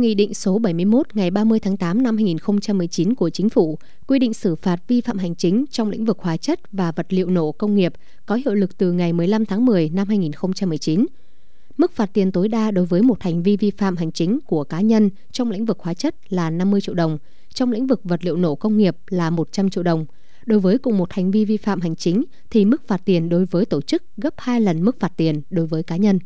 Nghị định số 71 ngày 30 tháng 8 năm 2019 của Chính phủ quy định xử phạt vi phạm hành chính trong lĩnh vực hóa chất và vật liệu nổ công nghiệp có hiệu lực từ ngày 15 tháng 10 năm 2019. Mức phạt tiền tối đa đối với một hành vi vi phạm hành chính của cá nhân trong lĩnh vực hóa chất là 50 triệu đồng, trong lĩnh vực vật liệu nổ công nghiệp là 100 triệu đồng. Đối với cùng một hành vi vi phạm hành chính thì mức phạt tiền đối với tổ chức gấp 2 lần mức phạt tiền đối với cá nhân.